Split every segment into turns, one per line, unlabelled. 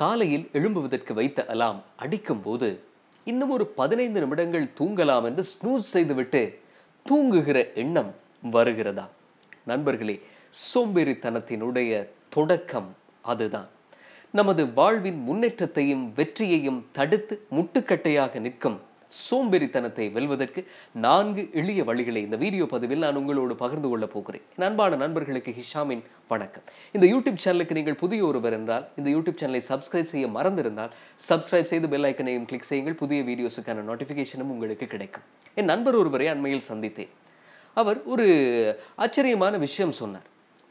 காலையில் எழும்புவதற்கு வைத்த அலாம் அடிக்கும் போது இன்னும் ஒரு பதினைந்து நிமிடங்கள் தூங்கலாம் என்று ஸ்னூஸ் செய்துவிட்டு தூங்குகிற எண்ணம் வருகிறதா நண்பர்களே சோம்பேறித்தனத்தினுடைய தொடக்கம் அதுதான் நமது வாழ்வின் முன்னேற்றத்தையும் வெற்றியையும் தடுத்து முட்டுக்கட்டையாக நிற்கும் சோம்பெறித்தனத்தை வெல்வதற்கு நான்கு எளிய வழிகளை இந்த வீடியோ பதிவில் நான் உங்களோடு பகிர்ந்து கொள்ளப் போகிறேன் அன்பான நண்பர்களுக்கு ஹிஷாமின் வணக்கம் இந்த யூடியூப் சேனலுக்கு நீங்கள் புதிய ஒருவர் என்றால் இந்த யூடியூப் சேனலை சப்ஸ்கிரைப் செய்ய மறந்திருந்தால் சப்ஸ்கிரைப் செய்து பெல் ஐக்கனையும் கிளிக் செய்யுங்கள் புதிய வீடியோஸுக்கான நோட்டிஃபிகேஷனும் உங்களுக்கு கிடைக்கும் என் நண்பர் ஒருவரை அண்மையில் சந்தித்தேன் அவர் ஒரு ஆச்சரியமான விஷயம் சொன்னார்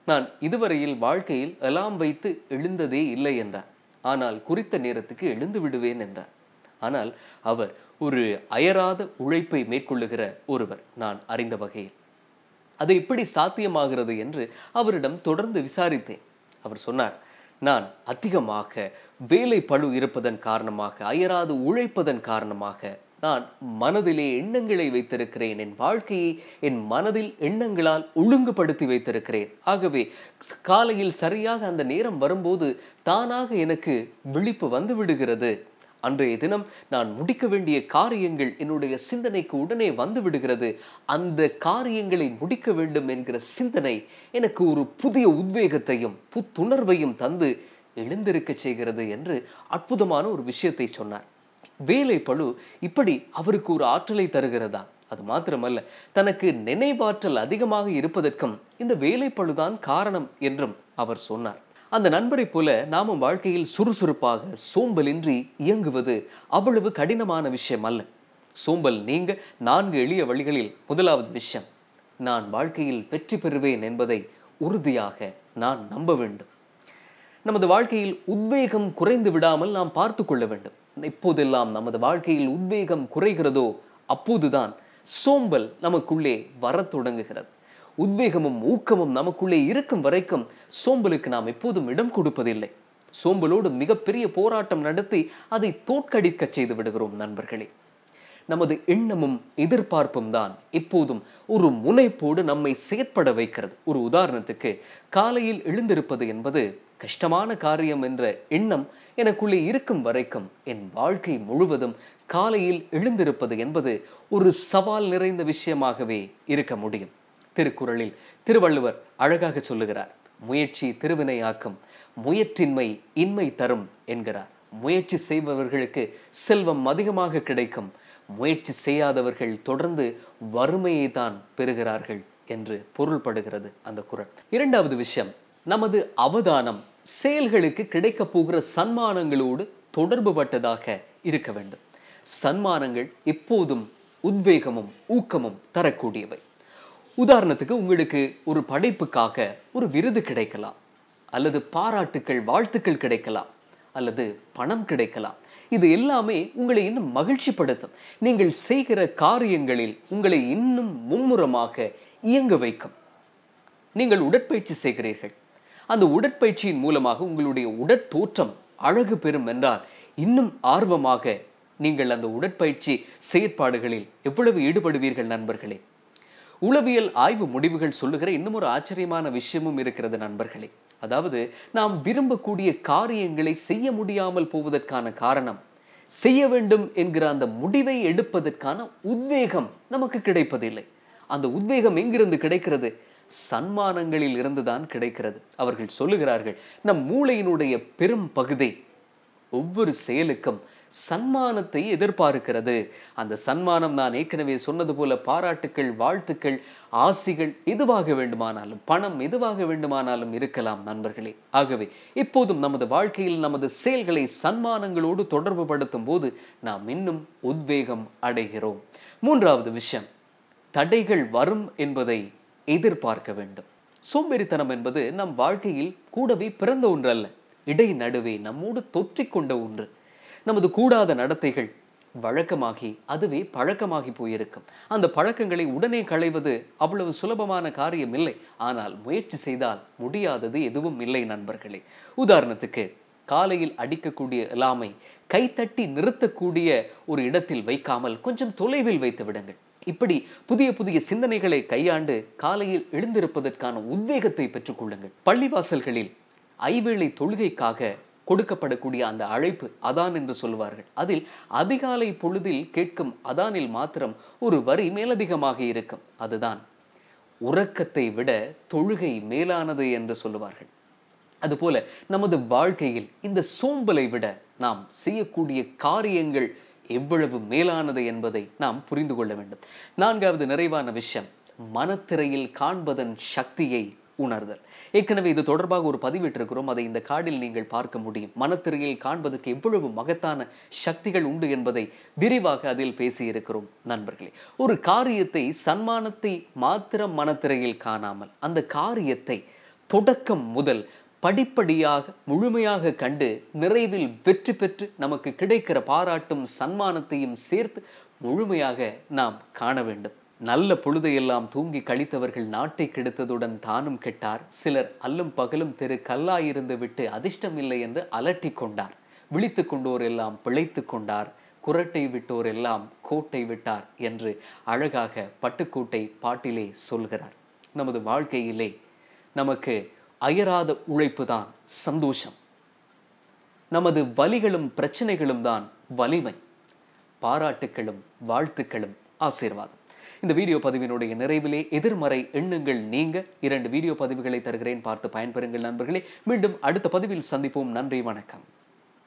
நான் இதுவரையில் வாழ்க்கையில் எலாம் வைத்து எழுந்ததே இல்லை என்றார் ஆனால் குறித்த நேரத்துக்கு எழுந்து விடுவேன் என்றார் ஆனால் அவர் ஒரு அயராத உழைப்பை மேற்கொள்ளுகிற ஒருவர் நான் அறிந்த வகையில் அது எப்படி சாத்தியமாகிறது என்று அவரிடம் தொடர்ந்து விசாரித்தேன் அவர் சொன்னார் நான் அதிகமாக வேலை பழு இருப்பதன் காரணமாக அயராது உழைப்பதன் காரணமாக நான் மனதிலே எண்ணங்களை வைத்திருக்கிறேன் என் வாழ்க்கையை என் மனதில் எண்ணங்களால் ஒழுங்குபடுத்தி வைத்திருக்கிறேன் ஆகவே காலையில் சரியாக அந்த நேரம் வரும்போது தானாக எனக்கு விழிப்பு வந்து விடுகிறது அன்றைய தினம் நான் முடிக்க வேண்டிய காரியங்கள் என்னுடைய சிந்தனைக்கு உடனே வந்து விடுகிறது அந்த காரியங்களை முடிக்க வேண்டும் என்கிற சிந்தனை எனக்கு ஒரு புதிய உத்வேகத்தையும் புத்துணர்வையும் தந்து எழுந்திருக்க செய்கிறது என்று அற்புதமான ஒரு விஷயத்தை சொன்னார் வேலை பழு இப்படி அவருக்கு ஒரு ஆற்றலை தருகிறதா அது மாத்திரமல்ல தனக்கு நினைவாற்றல் அதிகமாக இருப்பதற்கும் இந்த வேலைப்பழுதான் காரணம் என்றும் அவர் சொன்னார் அந்த நண்பரை போல நாமும் வாழ்க்கையில் சுறுசுறுப்பாக சோம்பலின்றி இயங்குவது அவ்வளவு கடினமான விஷயம் அல்ல சோம்பல் நீங்க நான்கு எளிய வழிகளில் முதலாவது விஷயம் நான் வாழ்க்கையில் வெற்றி பெறுவேன் என்பதை உறுதியாக நான் நம்ப வேண்டும் நமது வாழ்க்கையில் உத்வேகம் குறைந்து விடாமல் நாம் பார்த்து கொள்ள வேண்டும் இப்போதெல்லாம் நமது வாழ்க்கையில் உத்வேகம் குறைகிறதோ அப்போதுதான் சோம்பல் நமக்குள்ளே வரத் தொடங்குகிறது உத்வேகமும் ஊக்கமும் நமக்குள்ளே இருக்கும் வரைக்கும் சோம்பலுக்கு நாம் எப்போதும் இடம் கொடுப்பதில்லை சோம்பலோடு மிகப்பெரிய போராட்டம் நடத்தி அதை தோற்கடிக்க செய்து விடுகிறோம் நண்பர்களே நமது எண்ணமும் எதிர்பார்ப்பும் தான் எப்போதும் ஒரு முனைப்போடு நம்மை செயற்பட வைக்கிறது ஒரு உதாரணத்துக்கு காலையில் எழுந்திருப்பது என்பது கஷ்டமான காரியம் என்ற எண்ணம் எனக்குள்ளே இருக்கும் வரைக்கும் என் வாழ்க்கை முழுவதும் காலையில் எழுந்திருப்பது என்பது ஒரு சவால் நிறைந்த விஷயமாகவே இருக்க முடியும் திருக்குறளில் திருவள்ளுவர் அழகாக சொல்லுகிறார் முயற்சி திருவினை ஆக்கும் முயற்றின்மை இன்மை தரும் என்கிறார் முயற்சி செய்பவர்களுக்கு செல்வம் அதிகமாக கிடைக்கும் முயற்சி செய்யாதவர்கள் தொடர்ந்து வறுமையை தான் பெறுகிறார்கள் என்று பொருள்படுகிறது அந்த குரல் இரண்டாவது விஷயம் நமது அவதானம் செயல்களுக்கு கிடைக்க போகிற சன்மானங்களோடு தொடர்பு பட்டதாக இருக்க வேண்டும் சன்மானங்கள் எப்போதும் உத்வேகமும் ஊக்கமும் தரக்கூடியவை உதாரணத்துக்கு உங்களுக்கு ஒரு படைப்புக்காக ஒரு விருது கிடைக்கலாம் அல்லது பாராட்டுக்கள் வாழ்த்துக்கள் கிடைக்கலாம் அல்லது பணம் கிடைக்கலாம் இது எல்லாமே உங்களை இன்னும் மகிழ்ச்சிப்படுத்தும் நீங்கள் செய்கிற காரியங்களில் உங்களை இன்னும் மும்முரமாக இயங்க வைக்கும் நீங்கள் உடற்பயிற்சி செய்கிறீர்கள் அந்த உடற்பயிற்சியின் மூலமாக உங்களுடைய உடற்தோற்றம் அழகு பெறும் என்றால் இன்னும் ஆர்வமாக நீங்கள் அந்த உடற்பயிற்சி செயற்பாடுகளில் எவ்வளவு ஈடுபடுவீர்கள் நண்பர்களே உளவியல் ஆய்வு முடிவுகள் சொல்லுகிற இன்னும் ஒரு ஆச்சரியமான விஷயமும் இருக்கிறது நண்பர்களே அதாவது நாம் விரும்பக்கூடிய காரியங்களை செய்ய முடியாமல் போவதற்கான காரணம் செய்ய வேண்டும் என்கிற அந்த முடிவை எடுப்பதற்கான உத்வேகம் நமக்கு கிடைப்பதில்லை அந்த உத்வேகம் எங்கிருந்து கிடைக்கிறது சன்மானங்களில் இருந்துதான் கிடைக்கிறது அவர்கள் சொல்லுகிறார்கள் நம் மூளையினுடைய பெரும் பகுதி ஒவ்வொரு செயலுக்கும் சன்மானத்தை எதிர்பார்க்கிறது அந்த சன்மானம் நான் ஏற்கனவே சொன்னது போல பாராட்டுக்கள் வாழ்த்துக்கள் ஆசிகள் எதுவாக வேண்டுமானாலும் பணம் எதுவாக வேண்டுமானாலும் இருக்கலாம் நண்பர்களே ஆகவே இப்போதும் நமது வாழ்க்கையில் நமது செயல்களை சன்மானங்களோடு தொடர்பு படுத்தும் போது நாம் இன்னும் உத்வேகம் அடைகிறோம் மூன்றாவது விஷயம் தடைகள் வரும் என்பதை எதிர்பார்க்க வேண்டும் சோம்பேறித்தனம் என்பது நம் வாழ்க்கையில் கூடவே பிறந்த ஒன்று அல்ல இடை நடுவே நம்மோடு தொற்றிக்கொண்ட ஒன்று நமது கூடாத நடத்தைகள் வழக்கமாகி அதுவே பழக்கமாகி போயிருக்கும் அந்த பழக்கங்களை உடனே களைவது அவ்வளவு சுலபமான காரியம் இல்லை ஆனால் முயற்சி செய்தால் முடியாதது எதுவும் இல்லை நண்பர்களே உதாரணத்துக்கு காலையில் அடிக்கக்கூடிய இல்லாமை கைத்தட்டி நிறுத்தக்கூடிய ஒரு இடத்தில் வைக்காமல் கொஞ்சம் தொலைவில் வைத்து விடுங்கள் இப்படி புதிய புதிய சிந்தனைகளை கையாண்டு காலையில் எழுந்திருப்பதற்கான உத்வேகத்தை பெற்றுக்கொள்ளுங்கள் பள்ளிவாசல்களில் ஐவேளை தொழுகைக்காக கொடுக்கப்படக்கூடிய அந்த அழைப்பு அதான் என்று சொல்வார்கள் அதில் அதிகாலை பொழுதில் கேட்கும் அதானில் மாத்திரம் ஒரு வரி மேலதிகமாக இருக்கும் அதுதான் உறக்கத்தை விட தொழுகை மேலானது என்று சொல்லுவார்கள் அதுபோல நமது வாழ்க்கையில் இந்த சோம்பலை விட நாம் செய்யக்கூடிய காரியங்கள் எவ்வளவு மேலானது என்பதை நாம் புரிந்து கொள்ள வேண்டும் நான்காவது நிறைவான விஷயம் மனத்திரையில் காண்பதன் சக்தியை உணர்தல் ஏற்கனவே இது தொடர்பாக ஒரு பதிவிட்டிருக்கிறோம் அதை இந்த கார்டில் நீங்கள் பார்க்க முடியும் மனத்திரையில் காண்பதற்கு எவ்வளவு மகத்தான சக்திகள் உண்டு என்பதை விரிவாக அதில் பேசியிருக்கிறோம் நண்பர்களே ஒரு காரியத்தை சன்மானத்தை மாத்திரம் மனத்திரையில் காணாமல் அந்த காரியத்தை தொடக்கம் முதல் படிப்படியாக முழுமையாக கண்டு நிறைவில் வெற்றி பெற்று நமக்கு கிடைக்கிற பாராட்டும் சன்மானத்தையும் சேர்த்து முழுமையாக நாம் காண வேண்டும் நல்ல பொழுதையெல்லாம் தூங்கி கழித்தவர்கள் நாட்டை கெடுத்ததுடன் தானும் கெட்டார் சிலர் அல்லும் பகலும் தெரு கல்லாயிருந்து விட்டு அதிர்ஷ்டம் இல்லை என்று அலட்டி கொண்டார் விழித்து கொண்டோர் எல்லாம் பிழைத்து கொண்டார் குரட்டை விட்டோர் எல்லாம் கோட்டை விட்டார் என்று அழகாக பட்டுக்கோட்டை பாட்டிலே சொல்கிறார் நமது வாழ்க்கையிலே நமக்கு அயராத உழைப்பு தான் சந்தோஷம் நமது வலிகளும் பிரச்சனைகளும் தான் வலிமை பாராட்டுக்களும் வாழ்த்துக்களும் ஆசீர்வாதம் இந்த வீடியோ பதிவினுடைய நிறைவிலே எதிர்மறை எண்ணங்கள் நீங்க இரண்டு வீடியோ பதிவுகளை தருகிறேன் பார்த்து பயன்பெறுங்கள் நண்பர்களே மீண்டும் அடுத்த பதிவில் சந்திப்போம் நன்றி வணக்கம்